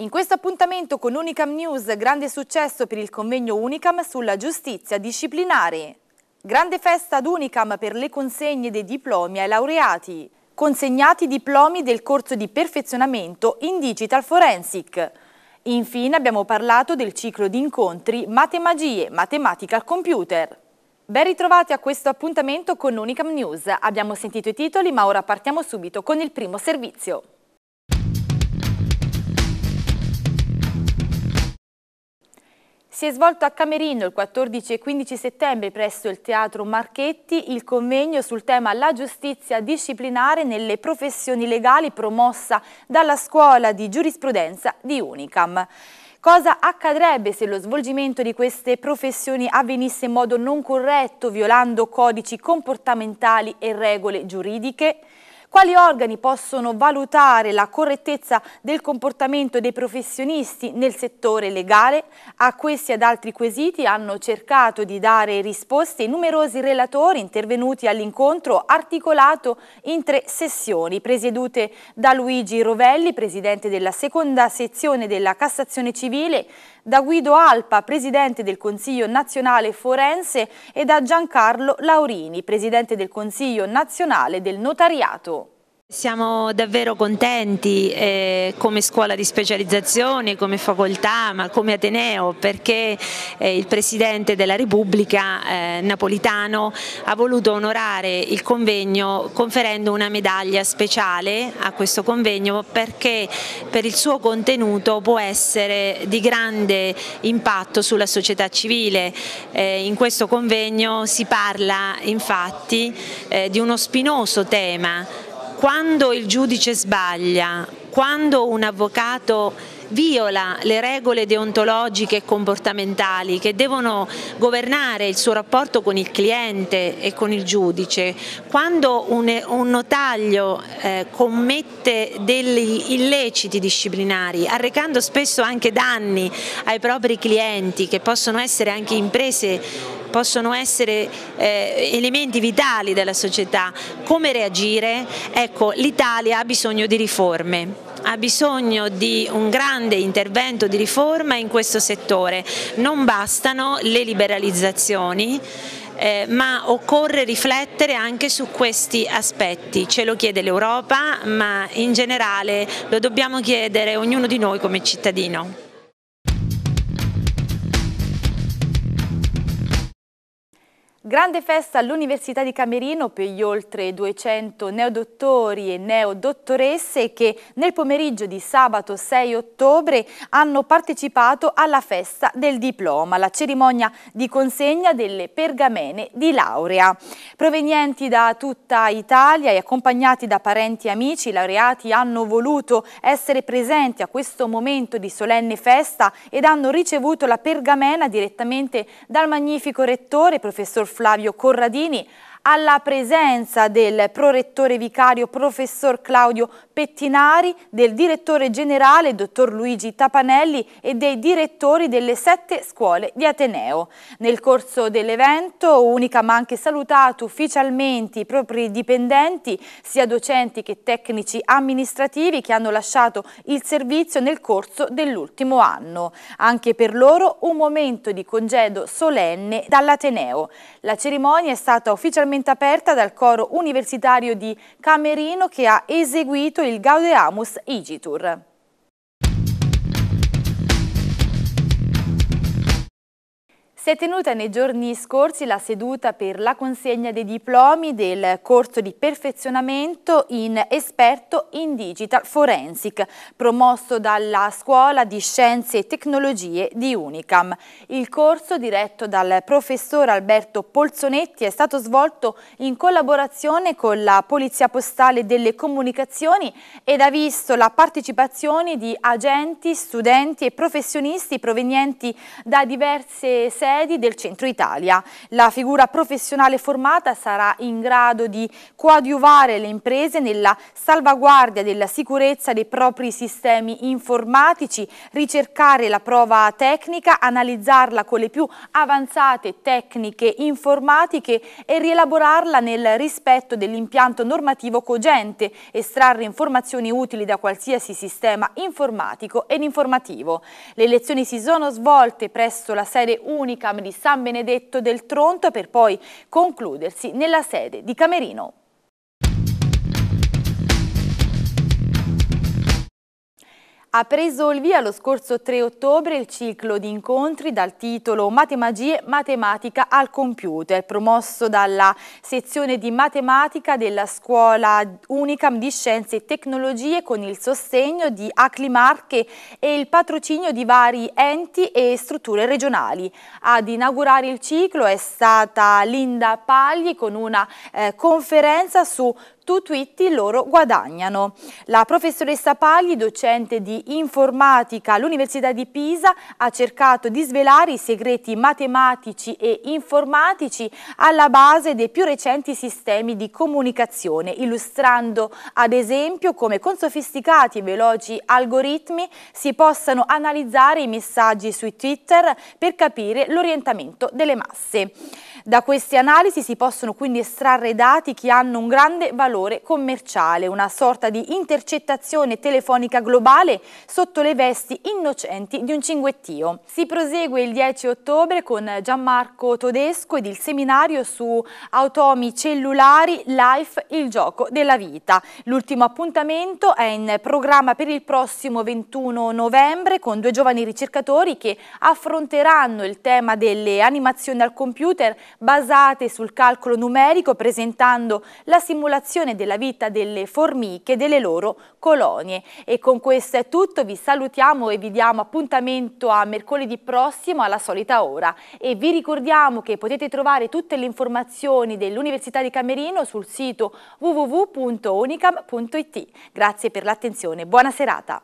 In questo appuntamento con Unicam News, grande successo per il convegno Unicam sulla giustizia disciplinare. Grande festa ad Unicam per le consegne dei diplomi ai laureati. Consegnati i diplomi del corso di perfezionamento in Digital Forensic. Infine abbiamo parlato del ciclo di incontri Matemagie, Matematica al Computer. Ben ritrovati a questo appuntamento con Unicam News. Abbiamo sentito i titoli ma ora partiamo subito con il primo servizio. Si è svolto a Camerino il 14 e 15 settembre presso il Teatro Marchetti il convegno sul tema La giustizia disciplinare nelle professioni legali promossa dalla Scuola di Giurisprudenza di Unicam. Cosa accadrebbe se lo svolgimento di queste professioni avvenisse in modo non corretto, violando codici comportamentali e regole giuridiche? Quali organi possono valutare la correttezza del comportamento dei professionisti nel settore legale? A questi ed altri quesiti hanno cercato di dare risposte i numerosi relatori intervenuti all'incontro articolato in tre sessioni, presiedute da Luigi Rovelli, presidente della seconda sezione della Cassazione Civile, da Guido Alpa, presidente del Consiglio nazionale forense, e da Giancarlo Laurini, presidente del Consiglio nazionale del notariato. Siamo davvero contenti eh, come scuola di specializzazione, come facoltà, ma come Ateneo perché eh, il Presidente della Repubblica eh, Napolitano ha voluto onorare il convegno conferendo una medaglia speciale a questo convegno perché per il suo contenuto può essere di grande impatto sulla società civile. Eh, in questo convegno si parla infatti eh, di uno spinoso tema quando il giudice sbaglia, quando un avvocato viola le regole deontologiche e comportamentali che devono governare il suo rapporto con il cliente e con il giudice, quando un, un notaio eh, commette degli illeciti disciplinari, arrecando spesso anche danni ai propri clienti che possono essere anche imprese possono essere eh, elementi vitali della società, come reagire? Ecco, l'Italia ha bisogno di riforme ha bisogno di un grande intervento di riforma in questo settore, non bastano le liberalizzazioni, eh, ma occorre riflettere anche su questi aspetti, ce lo chiede l'Europa ma in generale lo dobbiamo chiedere ognuno di noi come cittadino. Grande festa all'Università di Camerino per gli oltre 200 neodottori e neodottoresse che nel pomeriggio di sabato 6 ottobre hanno partecipato alla festa del diploma, la cerimonia di consegna delle pergamene di laurea. Provenienti da tutta Italia e accompagnati da parenti e amici, i laureati hanno voluto essere presenti a questo momento di solenne festa ed hanno ricevuto la pergamena direttamente dal magnifico rettore, professor Fulvio Flavio Corradini alla presenza del prorettore vicario professor Claudio Pettinari, del direttore generale dottor Luigi Tapanelli e dei direttori delle sette scuole di Ateneo. Nel corso dell'evento Unica ma anche salutato ufficialmente i propri dipendenti, sia docenti che tecnici amministrativi che hanno lasciato il servizio nel corso dell'ultimo anno. Anche per loro un momento di congedo solenne dall'Ateneo. La cerimonia è stata ufficialmente ufficialmente aperta dal coro universitario di Camerino che ha eseguito il Gaudeamus Igitur. Si è tenuta nei giorni scorsi la seduta per la consegna dei diplomi del corso di perfezionamento in esperto in digital forensic, promosso dalla Scuola di Scienze e Tecnologie di Unicam. Il corso, diretto dal professor Alberto Polzonetti, è stato svolto in collaborazione con la Polizia Postale delle Comunicazioni ed ha visto la partecipazione di agenti, studenti e professionisti provenienti da diverse sedi logopedi del centro Italia. La figura professionale formata sarà in grado di coadiuvare le imprese nella salvaguardia della sicurezza dei propri sistemi informatici, ricercare la prova tecnica, analizzarla con le più avanzate tecniche informatiche e rielaborarla nel rispetto dell'impianto normativo cogente, estrarre informazioni utili da qualsiasi sistema informatico ed informativo. Le lezioni si sono svolte presso la sede unica Unicam di San Benedetto del Tronto per poi concludersi nella sede di Camerino. Ha preso il via lo scorso 3 ottobre il ciclo di incontri dal titolo Matemagie Matematica al Computer, promosso dalla sezione di matematica della Scuola Unicam di Scienze e Tecnologie con il sostegno di Aclimarche e il patrocinio di vari enti e strutture regionali. Ad inaugurare il ciclo è stata Linda Pagli con una eh, conferenza su tutti loro guadagnano. La professoressa Pagli, docente di informatica all'Università di Pisa, ha cercato di svelare i segreti matematici e informatici alla base dei più recenti sistemi di comunicazione, illustrando ad esempio come con sofisticati e veloci algoritmi si possano analizzare i messaggi sui Twitter per capire l'orientamento delle masse. Da queste analisi si possono quindi estrarre dati che hanno un grande valore commerciale, una sorta di intercettazione telefonica globale sotto le vesti innocenti di un cinguettio. Si prosegue il 10 ottobre con Gianmarco Todesco ed il seminario su automi cellulari, life, il gioco della vita. L'ultimo appuntamento è in programma per il prossimo 21 novembre con due giovani ricercatori che affronteranno il tema delle animazioni al computer basate sul calcolo numerico presentando la simulazione della vita delle formiche e delle loro colonie. E con questo è tutto, vi salutiamo e vi diamo appuntamento a mercoledì prossimo alla solita ora. E vi ricordiamo che potete trovare tutte le informazioni dell'Università di Camerino sul sito www.unicam.it. Grazie per l'attenzione, buona serata.